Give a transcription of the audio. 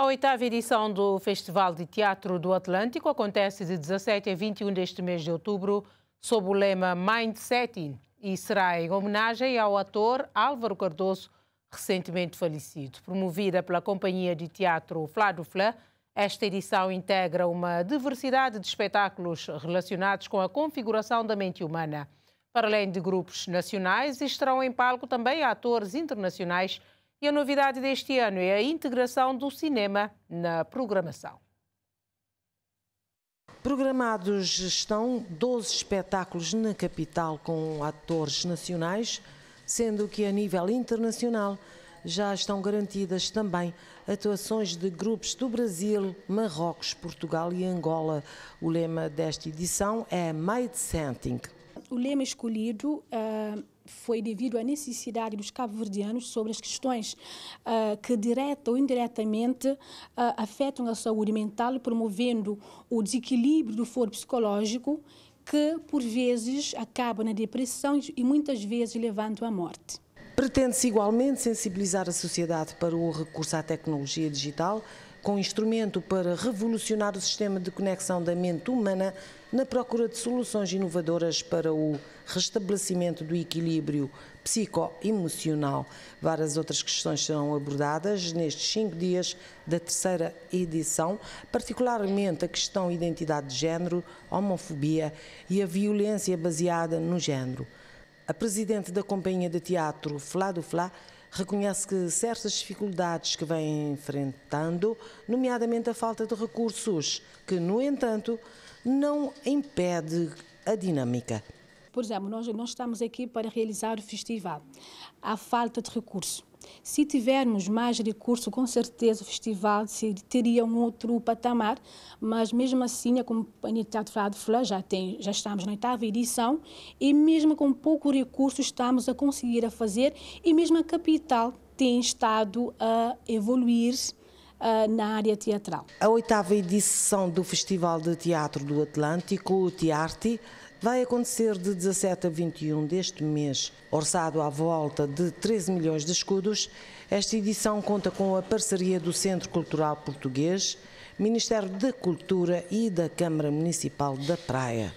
A oitava edição do Festival de Teatro do Atlântico acontece de 17 a 21 deste mês de outubro, sob o lema Mindsetting, e será em homenagem ao ator Álvaro Cardoso, recentemente falecido. Promovida pela Companhia de Teatro Flá do Flá, esta edição integra uma diversidade de espetáculos relacionados com a configuração da mente humana. Para além de grupos nacionais, estarão em palco também atores internacionais e a novidade deste ano é a integração do cinema na programação. Programados estão 12 espetáculos na capital com atores nacionais, sendo que a nível internacional já estão garantidas também atuações de grupos do Brasil, Marrocos, Portugal e Angola. O lema desta edição é Made Something. O lema escolhido eh, foi devido à necessidade dos cabo-verdianos sobre as questões uh, que, direta ou indiretamente, uh, afetam a saúde mental, promovendo o desequilíbrio do foro psicológico, que, por vezes, acaba na depressão e muitas vezes levando à morte. Pretende-se igualmente sensibilizar a sociedade para o recurso à tecnologia digital com instrumento para revolucionar o sistema de conexão da mente humana na procura de soluções inovadoras para o restabelecimento do equilíbrio psicoemocional. Várias outras questões serão abordadas nestes cinco dias da terceira edição, particularmente a questão identidade de género, homofobia e a violência baseada no género. A presidente da Companhia de Teatro, Flá do Flá, reconhece que certas dificuldades que vem enfrentando, nomeadamente a falta de recursos, que, no entanto, não impede a dinâmica. Por exemplo, nós não estamos aqui para realizar o festival. Há falta de recursos. Se tivermos mais recursos, com certeza o festival teria um outro patamar, mas mesmo assim, a companhia Federal de Flá já, tem, já estamos na oitava edição e mesmo com pouco recurso estamos a conseguir a fazer e mesmo a capital tem estado a evoluir ah, na área teatral. A oitava edição do Festival de Teatro do Atlântico, o TIARTE, vai acontecer de 17 a 21 deste mês, orçado à volta de 13 milhões de escudos. Esta edição conta com a parceria do Centro Cultural Português, Ministério da Cultura e da Câmara Municipal da Praia.